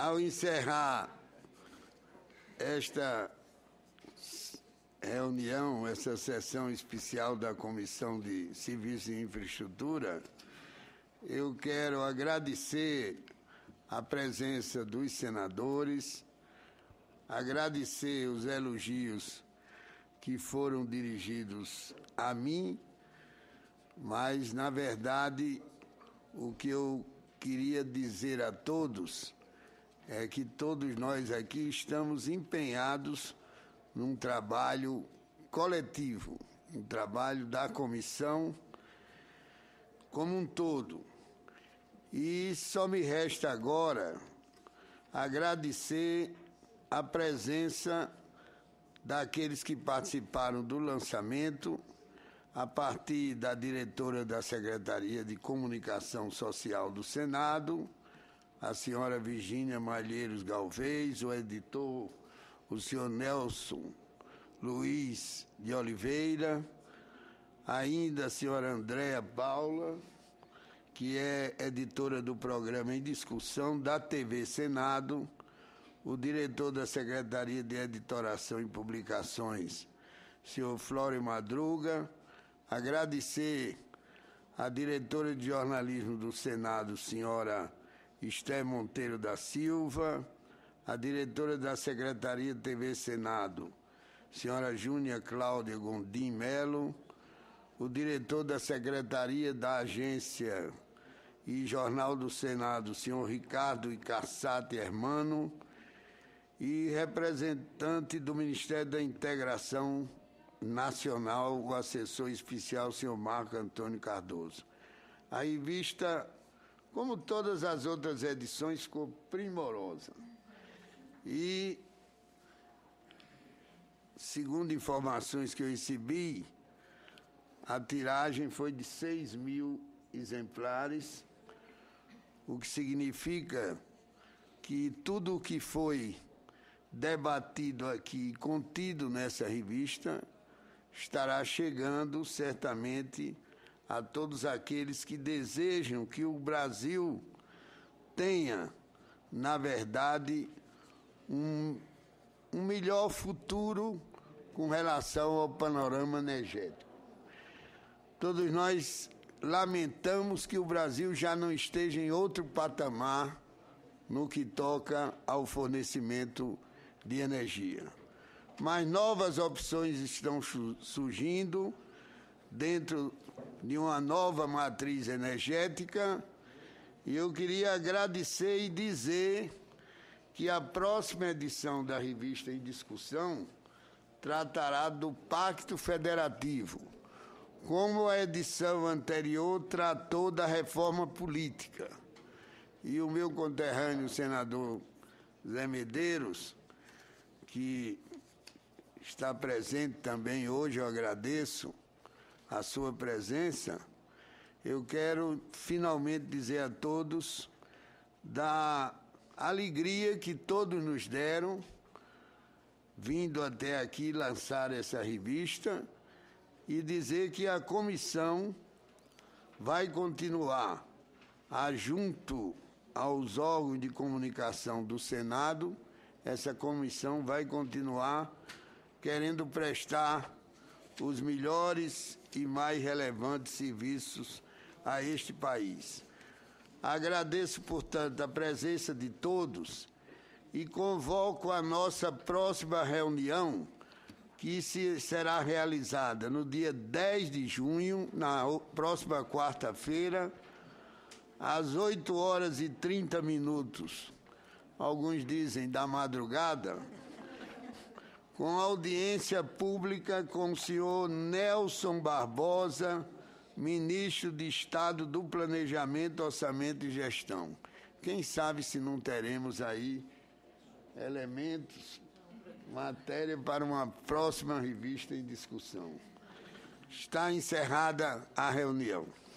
ao encerrar esta reunião, essa sessão especial da Comissão de Serviços e Infraestrutura, eu quero agradecer a presença dos senadores, agradecer os elogios que foram dirigidos a mim, mas, na verdade, o que eu queria dizer a todos é que todos nós aqui estamos empenhados num trabalho coletivo, um trabalho da comissão como um todo. E só me resta agora agradecer a presença daqueles que participaram do lançamento, a partir da diretora da Secretaria de Comunicação Social do Senado, a senhora Virgínia Malheiros Galvez, o editor, o senhor Nelson Luiz de Oliveira, ainda a senhora Andréa Paula, que é editora do programa em discussão da TV Senado, o diretor da Secretaria de Editoração e Publicações, senhor Flório Madruga, agradecer à diretora de jornalismo do Senado, senhora Esté Monteiro da Silva, a diretora da Secretaria TV Senado, senhora Júnia Cláudia Gondim Melo, o diretor da Secretaria da Agência e Jornal do Senado, senhor Ricardo Icassati Hermano, e representante do Ministério da Integração Nacional, o assessor especial, senhor Marco Antônio Cardoso. A vista. Como todas as outras edições, ficou primorosa. E, segundo informações que eu recebi, a tiragem foi de 6 mil exemplares, o que significa que tudo o que foi debatido aqui, contido nessa revista, estará chegando certamente a todos aqueles que desejam que o Brasil tenha, na verdade, um, um melhor futuro com relação ao panorama energético. Todos nós lamentamos que o Brasil já não esteja em outro patamar no que toca ao fornecimento de energia. Mas novas opções estão surgindo dentro de uma nova matriz energética. E eu queria agradecer e dizer que a próxima edição da revista em discussão tratará do Pacto Federativo, como a edição anterior tratou da reforma política. E o meu conterrâneo, o senador Zé Medeiros, que está presente também hoje, eu agradeço a sua presença, eu quero finalmente dizer a todos da alegria que todos nos deram vindo até aqui lançar essa revista e dizer que a comissão vai continuar a, junto aos órgãos de comunicação do Senado, essa comissão vai continuar querendo prestar os melhores e mais relevantes serviços a este país. Agradeço, portanto, a presença de todos e convoco a nossa próxima reunião, que se, será realizada no dia 10 de junho, na próxima quarta-feira, às 8 horas e 30 minutos. Alguns dizem da madrugada com audiência pública com o senhor Nelson Barbosa, ministro de Estado do Planejamento, Orçamento e Gestão. Quem sabe se não teremos aí elementos, matéria para uma próxima revista em discussão. Está encerrada a reunião.